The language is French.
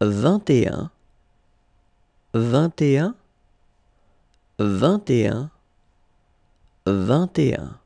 21 21 21 21